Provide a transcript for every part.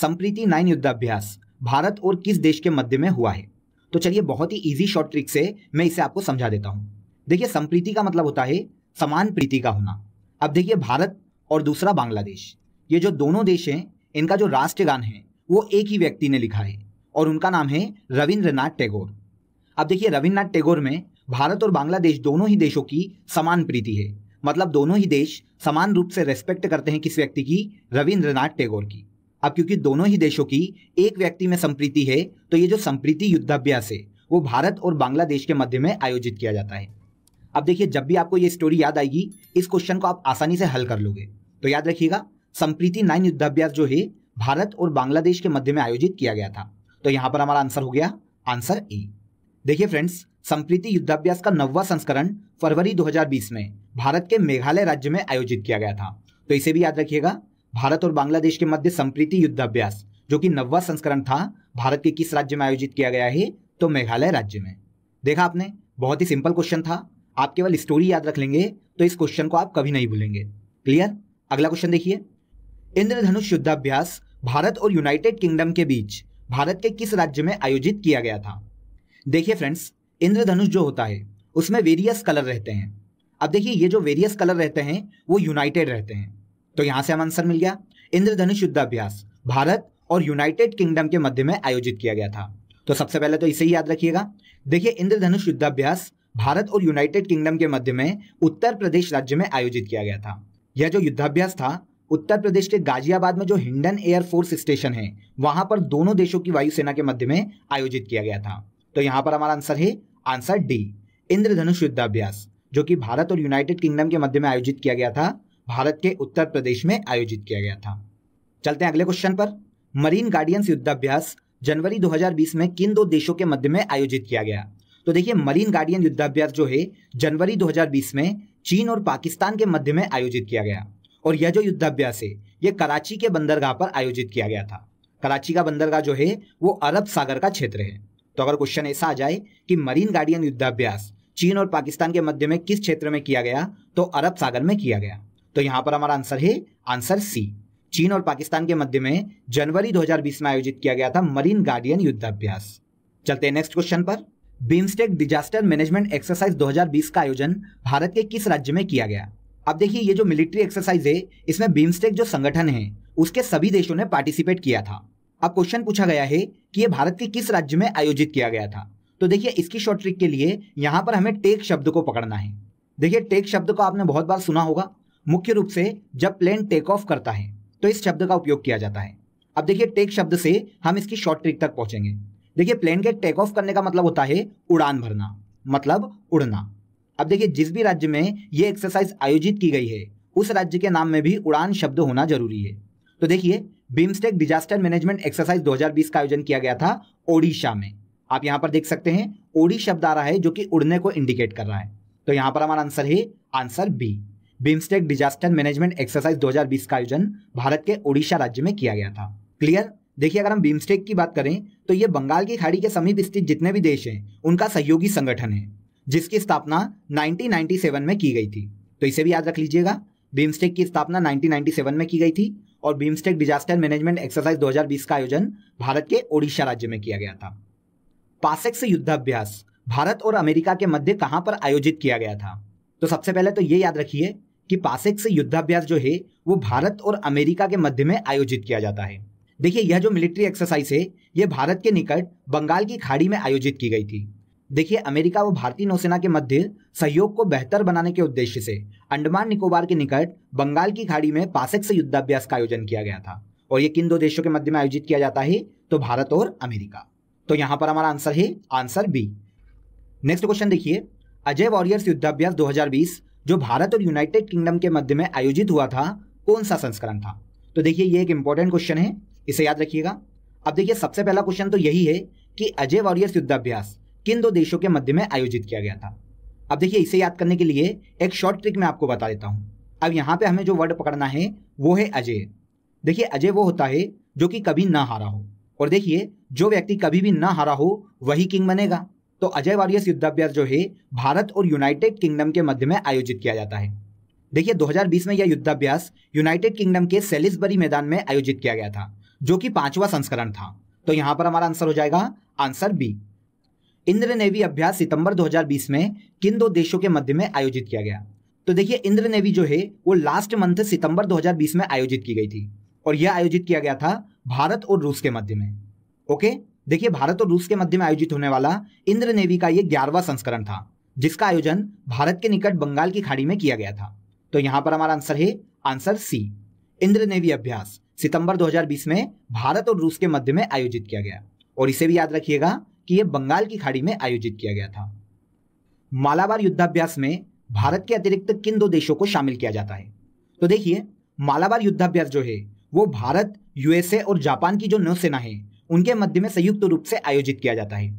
संप्रीति nine युद्धाभ्यास भारत और किस देश के मध्य में हुआ है तो चलिए बहुत ही इजी शॉर्ट ट्रिक से मैं इसे आपको समझा देता हूँ देखिए संप्रीति का मतलब होता है समान प्रीति का होना अब देखिए भारत और दूसरा बांग्लादेश ये जो दोनों देश हैं इनका जो राष्ट्रगान है वो एक ही व्यक्ति ने लिखा है और उनका नाम है रविन्द्रनाथ टैगोर अब देखिए रविन्द्रनाथ टैगोर में भारत और बांग्लादेश दोनों ही देशों की समान प्रीति है मतलब दोनों ही देश समान रूप से रेस्पेक्ट करते हैं किस व्यक्ति की रविन्द्रनाथ टैगोर की अब क्योंकि दोनों ही देशों की एक व्यक्ति में संप्रीति है तो ये जो संप्रीति युद्धाभ्यास है वो भारत और बांग्लादेश के मध्य में आयोजित किया जाता है अब देखिए जब भी आपको ये स्टोरी याद आएगी इस क्वेश्चन को आप आसानी से हल कर लोगे तो याद रखिएगा संप्रीति नाइन युद्धाभ्यास जो है भारत और बांग्लादेश के मध्य में आयोजित किया गया था तो यहाँ पर हमारा आंसर हो गया आंसर ए देखिए फ्रेंड्स संप्रीति युद्धाभ्यास का नववा संस्करण फरवरी 2020 में भारत के मेघालय राज्य में आयोजित किया गया था तो इसे भी याद रखिएगा भारत और बांग्लादेश के मध्य संप्रीति युद्धाभ्यास जो कि नववा संस्करण था भारत के किस राज्य में आयोजित किया गया है तो मेघालय राज्य में देखा आपने बहुत ही सिंपल क्वेश्चन था आप केवल स्टोरी याद रख लेंगे तो इस क्वेश्चन को आप कभी नहीं भूलेंगे क्लियर अगला क्वेश्चन देखिए इंद्रधनुष युद्धाभ्यास भारत और यूनाइटेड किंगडम के बीच भारत के किस राज्य में आयोजित किया गया था देखिए फ्रेंड्स इंद्रधनुष जो होता है उसमें वेरियस कलर रहते हैं अब देखिए ये जो वेरियस कलर रहते हैं वो यूनाइटेड रहते हैं तो यहाँ से हम आंसर मिल गया इंद्रधनुष युद्धाभ्यास भारत और यूनाइटेड किंगडम के मध्य में आयोजित किया गया था तो सबसे पहले तो इसे याद रखिएगा देखिए इंद्रधनुष युद्धाभ्यास भारत और यूनाइटेड किंगडम के मध्य में उत्तर प्रदेश राज्य में आयोजित किया गया था यह जो युद्धाभ्यास था उत्तर प्रदेश के गाजियाबाद में जो हिंडन एयरफोर्स स्टेशन है वहां पर दोनों देशों की वायुसेना के मध्य में आयोजित किया गया था तो यहाँ पर हमारा आंसर है आंसर डी इंद्रधनुष युद्धाभ्यास जो कि भारत और यूनाइटेड किंगडम के मध्य में आयोजित किया गया था भारत के उत्तर प्रदेश में आयोजित किया गया था चलते हैं अगले क्वेश्चन पर मरीन गार्डियंस युद्धाभ्यास जनवरी 2020 में किन दो देशों के मध्य में आयोजित किया गया तो देखिए मरीन गार्डियन युद्धाभ्यास जो है जनवरी 2020 में चीन और पाकिस्तान के मध्य में आयोजित किया गया और यह जो युद्धाभ्यास है यह कराची के बंदरगाह पर आयोजित किया गया था कराची का बंदरगाह जो है वो अरब सागर का क्षेत्र है तो अगर क्वेश्चन ऐसा आ जाए कि मरीन गार्डियन युद्धाभ्यास चीन और पाकिस्तान के मध्य में किस क्षेत्र में किया गया तो अरब सागर में किया गया तो यहाँ पर हमारा आंसर है आंसर सी चीन और पाकिस्तान के मध्य में जनवरी 2020 में आयोजित किया गया था मरीन गार्डियन युद्धाभ्यास चलते हैं नेक्स्ट क्वेश्चन पर बीमस्टेक डिजास्टर मैनेजमेंट एक्सरसाइज 2020 का आयोजन भारत के किस राज्य में किया गया अब देखिए ये जो मिलिट्री एक्सरसाइज है इसमें बीमस्टेक जो संगठन है उसके सभी देशों ने पार्टिसिपेट किया था अब क्वेश्चन पूछा गया है कि ये भारत के किस राज्य में आयोजित किया गया था तो देखिए इसकी शॉर्ट ट्रिक के लिए यहां पर हमें टेक शब्द को पकड़ना है देखिए टेक शब्द को आपने बहुत बार सुना होगा मुख्य रूप से जब प्लेन टेक ऑफ करता है तो इस शब्द का उपयोग किया जाता है अब देखिए टेक शब्द से हम इसकी शॉर्ट ट्रिक तक पहुंचेंगे देखिए प्लेन के टेक ऑफ करने का मतलब होता है उड़ान भरना मतलब उड़ना अब देखिए जिस भी राज्य में ये एक्सरसाइज आयोजित की गई है उस राज्य के नाम में भी उड़ान शब्द होना जरूरी है तो देखिए बिम्स्टेक डिजास्टर मैनेजमेंट एक्सरसाइज 2020 का आयोजन किया गया था ओडिशा में आप यहां पर देख सकते हैं ओडी शब्द आ रहा है जो कि उड़ने को इंडिकेट कर रहा है तो यहां पर हमारा आंसर है answer B BIMSTEC disaster management exercise 2020 का आयोजन भारत के ओडिशा राज्य में किया गया था क्लियर देखिए अगर हम बिम्स्टेक की बात करें तो ये बंगाल की खाड़ी के समीप स्थित जितने भी देश हैं उनका सहयोगी संगठन है जिसकी स्थापना 1997 में की गई थी तो इसे भी याद रख लीजिएगा बिम्स्टेक की स्थापना 1997 में की गई थी और बिम्स्टेक डिजास्टर मैनेजमेंट एक्सरसाइज 2020 का आयोजन भारत के ओडिशा राज्य में किया गया था पासेक्स युद्धाभ्यास भारत और अमेरिका के मध्य कहां पर आयोजित किया गया था तो सबसे पहले तो ये याद रखिए कि से युद्धाभ्यास जो है वो भारत और अमेरिका के मध्य में आयोजित किया जाता है देखिए यह जो मिलिट्री एक्सरसाइज है यह भारत के निकट बंगाल की खाड़ी में आयोजित की गई थी देखिए अमेरिका व भारतीय नौसेना के मध्य सहयोग को बेहतर बनाने के उद्देश्य से अंडमान निकोबार के निकट बंगाल की खाड़ी में पासेक्स युद्धाभ्यास का आयोजन किया गया था और ये किन दो देशों के मध्य में आयोजित किया जाता है तो भारत और अमेरिका तो यहां पर हमारा आंसर है आंसर बी नेक्स्ट क्वेश्चन देखिए अजय वॉरियर्स युद्धाभ्यास 2020 जो भारत और यूनाइटेड किंगडम के मध्य में आयोजित हुआ था कौन सा संस्करण था तो देखिए ये एक इंपॉर्टेंट क्वेश्चन है इसे याद रखिएगा अब देखिए सबसे पहला क्वेश्चन तो यही है कि अजय वॉरियर्स युद्धाभ्यास किन दो देशों के मध्य में आयोजित किया गया था अब देखिए इसे याद करने के लिए एक शॉर्ट ट्रिक मैं आपको बता देता हूँ अब यहाँ पे हमें जो वर्ड पकड़ना है वो है अजय देखिए अजय वो होता है जो कि कभी ना हारा हो और देखिए जो व्यक्ति कभी भी ना हारा हो वही किंग बनेगा तो अजय वारियस युद्धाभ्यास जो है भारत और यूनाइटेड किंगडम के मध्य में आयोजित किया जाता है देखिए 2020 में यह युद्धाभ्यास यूनाइटेड किंगडम के सेलिसबरी मैदान में आयोजित किया गया था जो कि पांचवा संस्करण था तो यहां पर हमारा आंसर हो जाएगा आंसर बी इंद्र नेवी अभ्यास सितंबर 2020 में किन दो देशों के मध्य में आयोजित किया गया तो देखिए इंद्र नेवी जो है वो लास्ट मंथ सितंबर 2020 में आयोजित की गई थी और यह आयोजित किया गया था भारत और रूस के मध्य में ओके देखिए भारत और रूस के मध्य में आयोजित होने वाला इंद्र नेवी का यह ग्यारहवा संस्करण था जिसका आयोजन भारत के निकट बंगाल की खाड़ी में किया गया था तो यहां पर हमारा आंसर है आंसर सी इंद्र नेवी अभ्यास सितंबर 2020 में भारत और रूस के मध्य में आयोजित किया गया और इसे भी याद रखिएगा कि यह बंगाल की खाड़ी में आयोजित किया गया था मालाबार युद्धाभ्यास में भारत के अतिरिक्त किन दो देशों को शामिल किया जाता है तो देखिए मालाबार युद्धाभ्यास जो है वो भारत यूएसए और जापान की जो नौसेना है उनके मध्य में संयुक्त रूप से आयोजित किया जाता है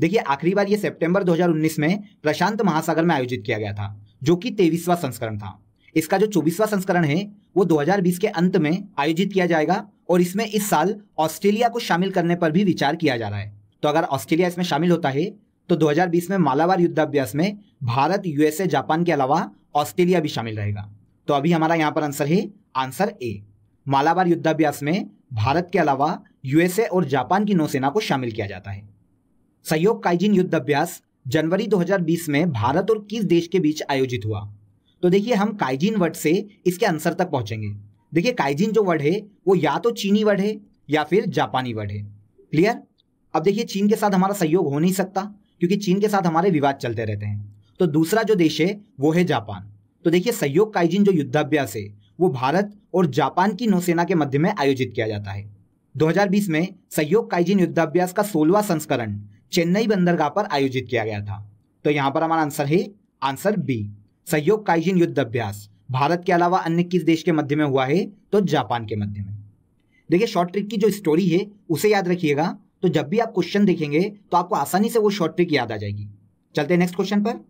देखिए आखिरी बार ये सितंबर 2019 में प्रशांत महासागर में आयोजित किया गया था जो कि तेईसवा संस्करण था इसका जो चौबीसवा संस्करण है वो 2020 के अंत में आयोजित किया जाएगा और इसमें इस साल ऑस्ट्रेलिया को शामिल करने पर भी विचार किया जा रहा है तो अगर ऑस्ट्रेलिया इसमें शामिल होता है तो 2020 में मालावार युद्धाभ्यास में भारत यूएसए जापान के अलावा ऑस्ट्रेलिया भी शामिल रहेगा तो अभी हमारा यहाँ पर आंसर है आंसर ए मालाबार युद्धाभ्यास में भारत के अलावा यूएसए और जापान की नौसेना को शामिल किया जाता है सहयोग काइजिन युद्धाभ्यास जनवरी 2020 में भारत और किस देश के बीच आयोजित हुआ तो देखिए हम काइजिन वर्ड से इसके आंसर तक पहुंचेंगे देखिए काइजिन जो वर्ड है वो या तो चीनी वर्ड है या फिर जापानी वर्ड है क्लियर अब देखिए चीन के साथ हमारा सहयोग हो नहीं सकता क्योंकि चीन के साथ हमारे विवाद चलते रहते हैं तो दूसरा जो देश है वो है जापान तो देखिए सहयोग काइजिन जो युद्धाभ्यास है वो भारत और जापान की नौसेना के मध्य में आयोजित किया जाता है 2020 में सहयोग काइजिन युद्धाभ्यास का सोलवा संस्करण चेन्नई बंदरगाह पर आयोजित किया गया था तो यहाँ पर हमारा आंसर है आंसर बी सहयोग काइजिन युद्धाभ्यास भारत के अलावा अन्य किस देश के मध्य में हुआ है तो जापान के मध्य में देखिए शॉर्ट ट्रिक की जो स्टोरी है उसे याद रखिएगा तो जब भी आप क्वेश्चन देखेंगे तो आपको आसानी से वो शॉर्ट ट्रिक याद आ जाएगी चलते नेक्स्ट क्वेश्चन पर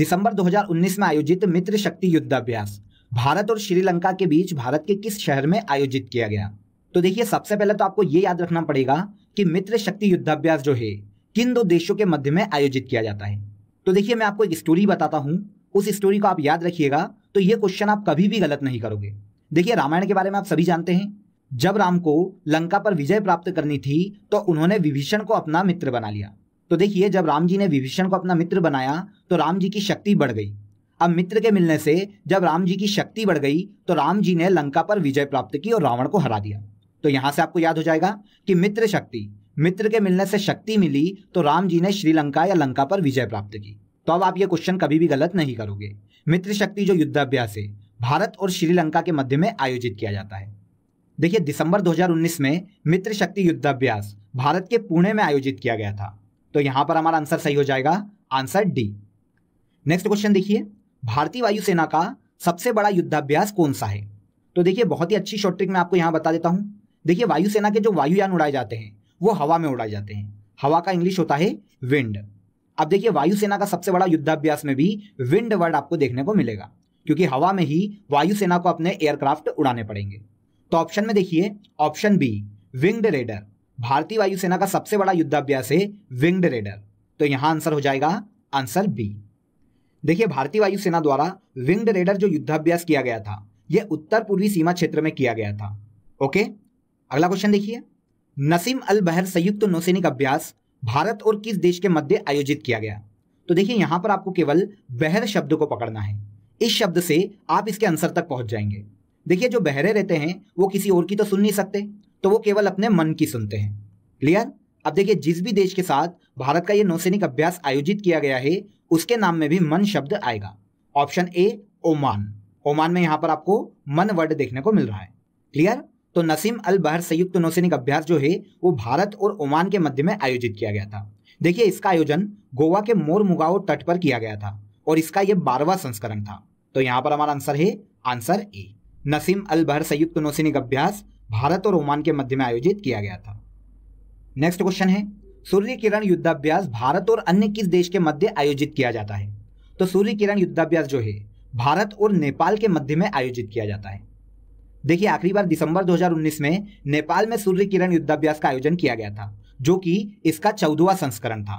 दिसंबर 2019 में आयोजित मित्र शक्ति युद्धाभ्यास भारत और श्रीलंका के बीच भारत के किस शहर में आयोजित किया गया तो देखिए सबसे पहले तो आपको ये याद रखना पड़ेगा कि मित्र शक्ति युद्धाभ्यास जो है किन दो देशों के मध्य में आयोजित किया जाता है तो देखिए मैं आपको एक स्टोरी बताता हूँ उस स्टोरी को आप याद रखिएगा तो ये क्वेश्चन आप कभी भी गलत नहीं करोगे देखिए रामायण के बारे में आप सभी जानते हैं जब राम को लंका पर विजय प्राप्त करनी थी तो उन्होंने विभीषण को अपना मित्र बना लिया तो देखिए जब राम जी ने विभीषण को अपना मित्र बनाया तो राम जी की शक्ति बढ़ गई अब मित्र के मिलने से जब राम जी की शक्ति बढ़ गई तो राम जी ने लंका पर विजय प्राप्त की और रावण को हरा दिया तो यहां से आपको याद हो जाएगा कि मित्र शक्ति मित्र के मिलने से शक्ति मिली तो राम जी ने श्रीलंका या लंका पर विजय प्राप्त की तो अब आप ये क्वेश्चन कभी भी गलत नहीं करोगे मित्र शक्ति जो युद्धाभ्यास है भारत और श्रीलंका के मध्य में आयोजित किया जाता है देखिए दिसंबर 2019 में मित्र शक्ति युद्धाभ्यास भारत के पुणे में आयोजित किया गया था तो यहां पर हमारा आंसर सही हो जाएगा आंसर डी नेक्स्ट क्वेश्चन देखिए भारतीय वायुसेना का सबसे बड़ा युद्धाभ्यास कौन सा है तो देखिए बहुत ही अच्छी शॉर्ट ट्रिक मैं आपको यहाँ बता देता हूँ देखिए वायुसेना के जो वायुयान उड़ाए जाते हैं वो हवा में उड़ाए जाते हैं हवा का इंग्लिश होता है विंड अब देखिए वायुसेना का सबसे बड़ा युद्धाभ्यास में भी विंड वर्ड आपको देखने को मिलेगा क्योंकि हवा में ही वायुसेना को अपने एयरक्राफ्ट उड़ाने पड़ेंगे तो ऑप्शन में देखिए ऑप्शन बी विंग्ड रेडर भारतीय वायुसेना का सबसे बड़ा युद्धाभ्यास है विंग्ड रेडर तो यहां आंसर हो जाएगा आंसर बी देखिए भारतीय वायुसेना द्वारा विंग्ड रेडर जो युद्धाभ्यास किया गया था यह उत्तर पूर्वी सीमा क्षेत्र में किया गया था ओके अगला क्वेश्चन देखिए नसीम अल बहर संयुक्त नौसैनिक अभ्यास भारत और किस देश के मध्य आयोजित किया गया तो देखिए यहां पर आपको केवल बहर शब्द को पकड़ना है इस शब्द से आप इसके आंसर तक पहुंच जाएंगे देखिए जो बहरे रहते हैं वो किसी और की तो सुन नहीं सकते तो वो केवल अपने मन की सुनते हैं क्लियर अब देखिए जिस भी देश के साथ भारत का ये नौसैनिक अभ्यास आयोजित किया गया है उसके नाम में भी मन शब्द आएगा ऑप्शन ए ओमान ओमान में यहां पर आपको मन वर्ड देखने को मिल रहा है क्लियर तो नसीम अल बहर संयुक्त नौसैनिक अभ्यास जो है वो भारत और ओमान के मध्य में आयोजित किया गया था देखिए इसका आयोजन गोवा के मोर मुगाओ तट पर किया गया था और इसका यह बारहवा संस्करण था तो यहाँ पर हमारा आंसर है आंसर ए नसीम अल बहर संयुक्त नौसैनिक अभ्यास भारत और ओमान के मध्य में आयोजित किया गया था नेक्स्ट क्वेश्चन है सूर्य किरण युद्धाभ्यास भारत और अन्य किस देश के मध्य आयोजित किया जाता है तो सूर्य किरण युद्धाभ्यास जो है भारत और नेपाल के मध्य में आयोजित किया जाता है देखिए आखिरी बार दिसंबर 2019 में नेपाल में सूर्य किरण युद्धाभ्यास का आयोजन किया गया था जो कि इसका चौदवा संस्करण था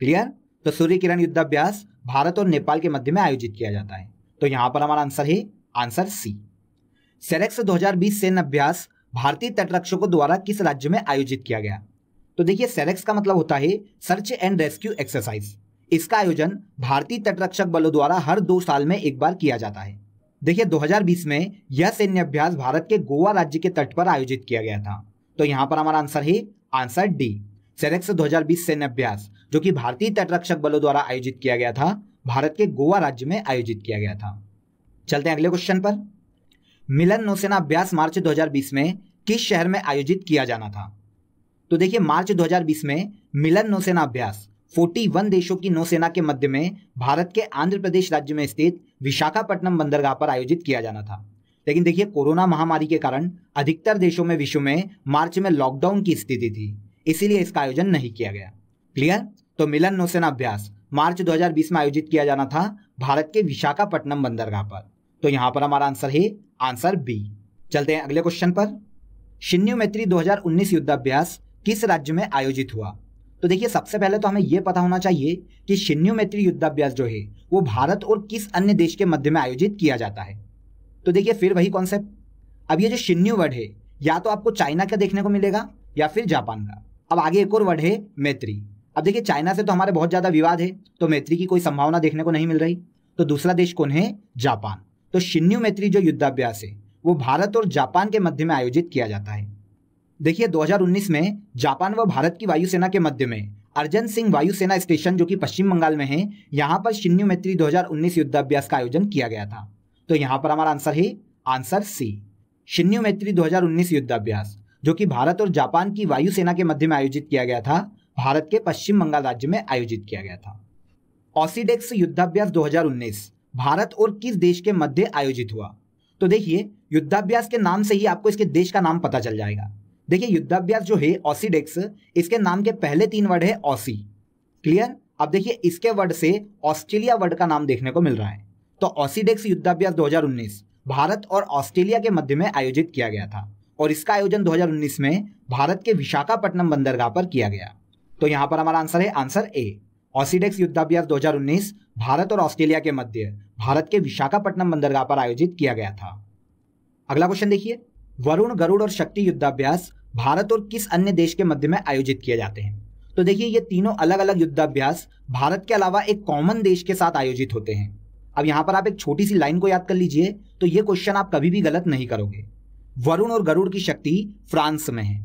क्लियर तो सूर्य किरण युद्धाभ्यास भारत और नेपाल के मध्य में आयोजित किया जाता है तो यहां पर हमारा आंसर है आंसर सी सेरेक्स 2020 सेन अभ्यास भारतीय तटरक्षकों द्वारा किस राज्य में आयोजित किया गया तो देखिए सेलेक्स का मतलब होता है सर्च एंड रेस्क्यू एक्सरसाइज इसका आयोजन भारतीय तटरक्षक बलों द्वारा हर दो साल में एक बार किया जाता है देखिए 2020 में यह सैन्य अभ्यास भारत के गोवा राज्य के तट पर आयोजित किया गया था तो यहाँ पर हमारा आंसर है आंसर डी सेलेक्स 2020 सैन्य अभ्यास जो कि भारतीय तटरक्षक बलों द्वारा आयोजित किया गया था भारत के गोवा राज्य में आयोजित किया गया था चलते हैं अगले क्वेश्चन पर मिलन नौसेना अभ्यास मार्च 2020 में किस शहर में आयोजित किया जाना था तो देखिए मार्च 2020 में मिलन नौसेना अभ्यास 41 देशों की नौसेना के मध्य में भारत के आंध्र प्रदेश राज्य में स्थित विशाखापट्टनम बंदरगाह पर आयोजित किया जाना था लेकिन देखिए कोरोना महामारी के कारण अधिकतर देशों में विश्व में मार्च में लॉकडाउन की स्थिति थी इसीलिए इसका आयोजन नहीं किया गया क्लियर तो मिलन नौसेना अभ्यास मार्च 2020 में आयोजित किया जाना था भारत के विशाखापट्टनम बंदरगाह पर तो यहाँ पर हमारा आंसर है आंसर बी चलते हैं अगले क्वेश्चन पर शिन्यू मैत्री दो उन्नीस युद्धाभ्यास किस राज्य में आयोजित हुआ तो देखिए सबसे पहले तो हमें यह पता होना चाहिए कि शिन्यू मैत्री युद्धाभ्यास जो है वो भारत और किस अन्य देश के मध्य में आयोजित किया जाता है तो देखिए फिर वही कॉन्सेप्ट अब ये जो शिन्यू वर्ड है या तो आपको चाइना का देखने को मिलेगा या फिर जापान का अब आगे एक और वर्ड है मैत्री अब देखिए चाइना से तो हमारे बहुत ज़्यादा विवाद है तो मैत्री की कोई संभावना देखने को नहीं मिल रही तो दूसरा देश कौन है जापान तो शिन्यू मैत्री जो युद्धाभ्यास है वो भारत और जापान के मध्य में आयोजित किया जाता है देखिए 2019 में जापान व भारत की वायुसेना के मध्य में अर्जन सिंह वायुसेना स्टेशन जो कि पश्चिम बंगाल में है यहाँ पर शिन्यू मैत्री 2019 युद्धाभ्यास का आयोजन किया गया था तो यहाँ पर हमारा आंसर है आंसर सी शिन्यू मैत्री 2019 अभ्यास जो कि भारत और जापान की वायुसेना के मध्य में आयोजित किया गया था भारत के पश्चिम बंगाल राज्य में आयोजित किया गया था ऑसिडेक्स युद्धाभ्यास दो भारत और किस देश के मध्य आयोजित हुआ तो देखिए युद्धाभ्यास के नाम से ही आपको इसके देश का नाम पता चल जाएगा देखिए युद्धाभ्यास जो है ऑसीडेक्स इसके नाम के पहले तीन वर्ड है ऑसी क्लियर अब देखिए इसके वर्ड से ऑस्ट्रेलिया वर्ड का नाम देखने को मिल रहा है तो ऑसीडेक्स युद्धाभ्यास 2019 भारत और ऑस्ट्रेलिया के मध्य में आयोजित किया गया था और इसका आयोजन 2019 में भारत के विशाखापट्टनम बंदरगाह पर किया गया तो यहाँ पर हमारा आंसर है आंसर ए ऑसीडेक्स युद्धाभ्यास 2019 भारत और ऑस्ट्रेलिया के मध्य भारत के विशाखापट्टनम बंदरगाह पर आयोजित किया गया था अगला क्वेश्चन देखिए वरुण गरुड़ और शक्ति युद्धाभ्यास भारत और किस अन्य देश के मध्य में आयोजित किए जाते हैं तो देखिए ये तीनों अलग अलग युद्धाभ्यास भारत के अलावा एक कॉमन देश के साथ आयोजित होते हैं अब यहाँ पर आप एक छोटी सी लाइन को याद कर लीजिए तो ये क्वेश्चन आप कभी भी गलत नहीं करोगे वरुण और गरुड़ की शक्ति फ्रांस में है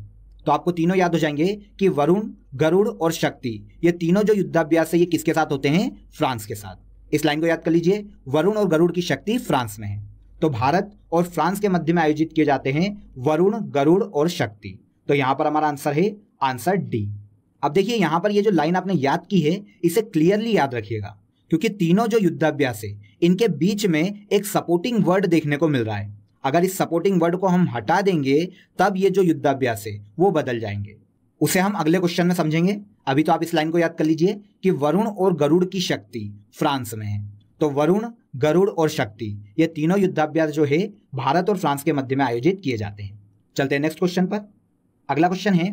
तो आपको तीनों याद हो जाएंगे कि वरुण गरुड़ और शक्ति ये तीनों जो युद्धाभ्यास है ये किसके साथ होते हैं फ्रांस के साथ इस लाइन को याद कर लीजिए वरुण और गरुड़ की शक्ति फ्रांस में है तो भारत और फ्रांस के मध्य में आयोजित किए जाते हैं वरुण गरुड़ और शक्ति तो यहां पर हमारा आंसर है आंसर डी अब देखिए यहां पर ये जो लाइन आपने याद की है इसे क्लियरली याद रखिएगा क्योंकि तीनों जो युद्धाभ्यास है इनके बीच में एक सपोर्टिंग वर्ड देखने को मिल रहा है अगर इस सपोर्टिंग वर्ड को हम हटा देंगे तब ये जो युद्धाभ्यास है वो बदल जाएंगे उसे हम अगले क्वेश्चन में समझेंगे अभी तो आप इस लाइन को याद कर लीजिए कि वरुण और गरुड़ की शक्ति फ्रांस में है तो वरुण गरुड़ और शक्ति ये तीनों युद्धाभ्यास जो है भारत और फ्रांस के मध्य में आयोजित किए जाते हैं चलते हैं नेक्स्ट क्वेश्चन पर अगला क्वेश्चन है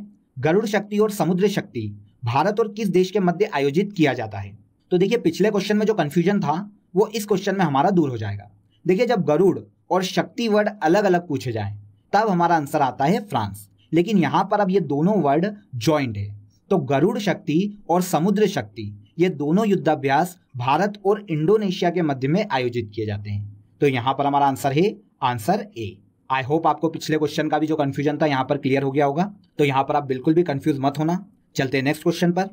गरुड़ शक्ति और समुद्र शक्ति भारत और किस देश के मध्य आयोजित किया जाता है तो देखिए पिछले क्वेश्चन में जो कन्फ्यूजन था वो इस क्वेश्चन में हमारा दूर हो जाएगा देखिए जब गरुड़ और शक्ति वर्ड अलग अलग पूछे जाए तब हमारा आंसर आता है फ्रांस लेकिन यहाँ पर अब ये दोनों वर्ड ज्वाइंट है तो गरुड़ शक्ति और समुद्र शक्ति ये दोनों युद्धाभ्यास भारत और इंडोनेशिया के मध्य में आयोजित किए जाते हैं तो यहाँ पर हमारा आंसर है आंसर ए आई होप आपको पिछले क्वेश्चन का भी जो कन्फ्यूजन था यहाँ पर क्लियर हो गया होगा तो यहाँ पर आप बिल्कुल भी कन्फ्यूज मत होना चलते हैं नेक्स्ट क्वेश्चन पर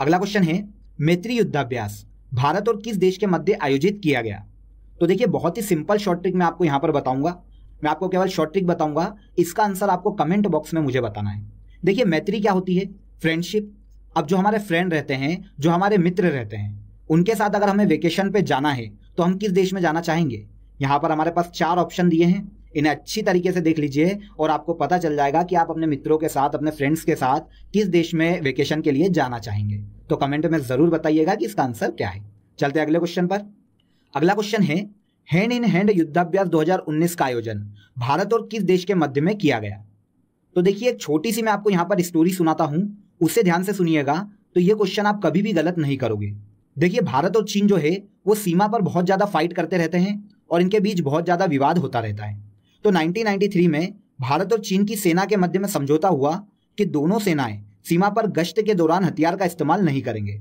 अगला क्वेश्चन है मैत्री युद्धाभ्यास भारत और किस देश के मध्य आयोजित किया गया तो देखिए बहुत ही सिंपल शॉर्ट ट्रिक मैं आपको यहाँ पर बताऊंगा मैं आपको केवल शॉर्ट ट्रिक बताऊंगा इसका आंसर आपको कमेंट बॉक्स में मुझे बताना है देखिए मैत्री क्या होती है फ्रेंडशिप अब जो हमारे फ्रेंड रहते हैं जो हमारे मित्र रहते हैं उनके साथ अगर हमें वेकेशन पे जाना है तो हम किस देश में जाना चाहेंगे यहाँ पर हमारे पास चार ऑप्शन दिए हैं इन्हें अच्छी तरीके से देख लीजिए और आपको पता चल जाएगा कि आप अपने मित्रों के साथ अपने फ्रेंड्स के साथ किस देश में वेकेशन के लिए जाना चाहेंगे तो कमेंट में ज़रूर बताइएगा कि इसका आंसर क्या है चलते अगले क्वेश्चन पर अगला क्वेश्चन है हैंड इन हैंड युद्धाभ्यास 2019 का आयोजन भारत और किस देश के मध्य में किया गया तो देखिए एक छोटी सी मैं आपको यहाँ पर स्टोरी सुनाता हूँ उसे ध्यान से सुनिएगा तो ये क्वेश्चन आप कभी भी गलत नहीं करोगे देखिए भारत और चीन जो है वो सीमा पर बहुत ज़्यादा फाइट करते रहते हैं और इनके बीच बहुत ज़्यादा विवाद होता रहता है तो 1993 में भारत और चीन की सेना के मध्य में समझौता हुआ कि दोनों सेनाएं सीमा पर गश्त के दौरान हथियार का इस्तेमाल नहीं करेंगे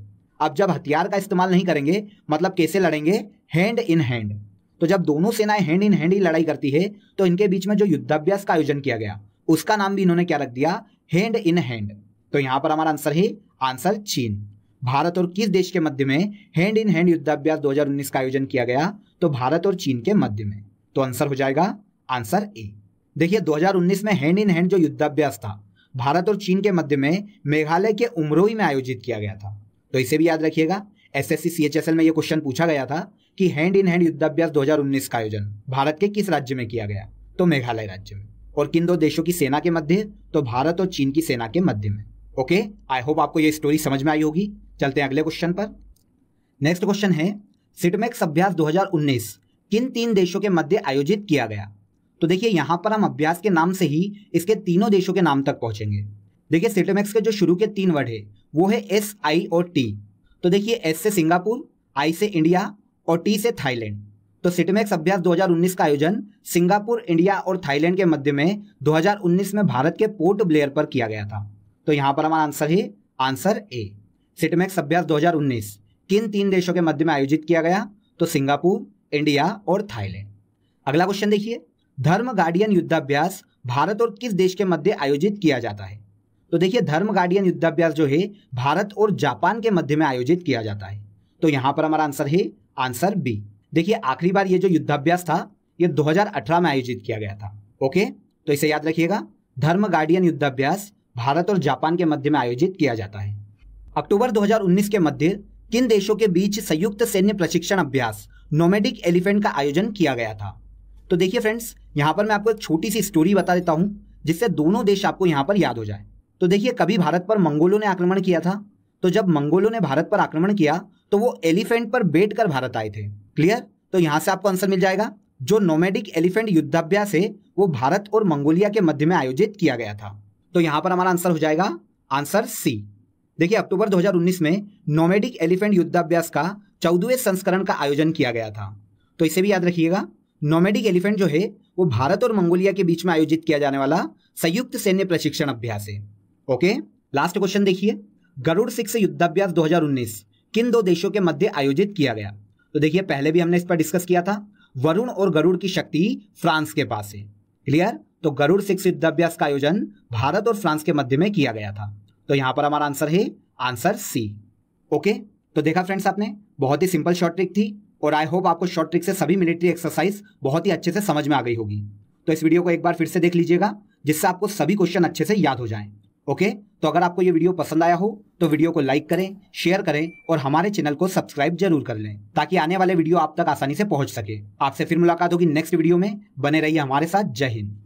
अब जब हथियार का इस्तेमाल नहीं करेंगे मतलब कैसे लड़ेंगे हैंड इन हैंड तो जब दोनों सेनाएं हैंड इन हैंड ही लड़ाई करती है तो इनके बीच में जो युद्धाभ्यास का आयोजन किया गया उसका नाम भी इन्होंने क्या रख दिया हैंड इन हैंड तो यहाँ पर हमारा आंसर है आंसर चीन भारत और किस देश के मध्य में हैंड इन हैंड युद्धाभ्यास 2019 का आयोजन किया गया तो भारत और चीन के मध्य में तो आंसर हो जाएगा आंसर ए देखिए 2019 में हैंड इन हैंड जो युद्धाभ्यास था भारत और चीन के मध्य में मेघालय के उमरोई में आयोजित किया गया था तो इसे भी याद रखिएगा एस एस सी में यह क्वेश्चन पूछा गया था कि हैंड इन हैंड युद्धाभ्यास 2019 का आयोजन भारत के किस राज्य में किया गया तो मेघालय राज्य में और किन दो देशों की सेना के मध्य तो भारत और चीन की सेना के मध्य में ओके आई होप आपको ये स्टोरी समझ में आई होगी चलते हैं अगले क्वेश्चन पर नेक्स्ट क्वेश्चन है सिटमेक्स अभ्यास 2019 किन तीन देशों के मध्य आयोजित किया गया तो देखिए यहाँ पर हम अभ्यास के नाम से ही इसके तीनों देशों के नाम तक पहुंचेंगे देखिए सिटमेक्स के जो शुरू के तीन वर्ड है वो है एस आई और टी तो देखिए एस से सिंगापुर आई से इंडिया और टी से थाईलैंड तो सिटमेक्स अभ्यास 2019 का आयोजन सिंगापुर इंडिया और थाईलैंड के मध्य में 2019 में भारत के पोर्ट ब्लेयर पर किया गया था तो यहाँ पर हमारा आंसर है आंसर ए सिटमेक्स अभ्यास दो किन तीन देशों के मध्य में आयोजित किया गया तो सिंगापुर इंडिया और थाईलैंड अगला क्वेश्चन देखिए धर्म गार्डियन युद्धाभ्यास भारत और किस देश के मध्य आयोजित किया जाता है तो देखिए धर्म गार्डियन युद्धाभ्यास जो है भारत और जापान के मध्य में आयोजित किया जाता है तो यहाँ पर हमारा आंसर है आंसर बी देखिए आखिरी बार ये जो युद्धाभ्यास था ये 2018 में आयोजित किया गया था ओके तो इसे याद रखिएगा धर्म गार्डियन युद्धाभ्यास भारत और जापान के मध्य में आयोजित किया जाता है अक्टूबर 2019 के मध्य किन देशों के बीच संयुक्त सैन्य प्रशिक्षण अभ्यास नोमेडिक एलिफेंट का आयोजन किया गया था तो देखिए फ्रेंड्स यहाँ पर मैं आपको एक छोटी सी स्टोरी बता देता हूँ जिससे दोनों देश आपको यहाँ पर याद हो जाए तो देखिए कभी भारत पर मंगोलों ने आक्रमण किया था तो जब मंगोलों ने भारत पर आक्रमण किया तो वो एलिफेंट पर बैठ कर भारत आए थे क्लियर तो यहाँ से आपको आंसर मिल जाएगा जो नोमेडिक एलिफेंट युद्धाभ्यास है वो भारत और मंगोलिया के मध्य में आयोजित किया गया था तो यहाँ पर हमारा आंसर हो जाएगा आंसर सी देखिए अक्टूबर 2019 में नोमेडिक एलिफेंट युद्धाभ्यास का चौदहवें संस्करण का आयोजन किया गया था तो इसे भी याद रखिएगा नोमेडिक एलिफेंट जो है वो भारत और मंगोलिया के बीच में आयोजित किया जाने वाला संयुक्त सैन्य प्रशिक्षण अभ्यास है ओके लास्ट क्वेश्चन देखिए गरुड़ सिक्स युद्धाभ्यास दो किन दो देशों के मध्य आयोजित किया गया तो देखिए पहले भी हमने इस पर डिस्कस किया था वरुण और गरुड़ की शक्ति फ्रांस के पास है क्लियर तो गरुड़ सिक्स युद्धाभ्यास का आयोजन भारत और फ्रांस के मध्य में किया गया था तो यहां पर हमारा आंसर है आंसर सी ओके तो देखा फ्रेंड्स आपने बहुत ही सिंपल शॉर्ट ट्रिक थी और आई होप आपको शॉर्ट ट्रिक से सभी मिलिट्री एक्सरसाइज बहुत ही अच्छे से समझ में आ गई होगी तो इस वीडियो को एक बार फिर से देख लीजिएगा जिससे आपको सभी क्वेश्चन अच्छे से याद हो जाएं ओके तो अगर आपको ये वीडियो पसंद आया हो तो वीडियो को लाइक करें शेयर करें और हमारे चैनल को सब्सक्राइब जरूर कर लें ताकि आने वाले वीडियो आप तक आसानी से पहुंच सके आपसे फिर मुलाकात होगी नेक्स्ट वीडियो में बने रहिए हमारे साथ जय हिंद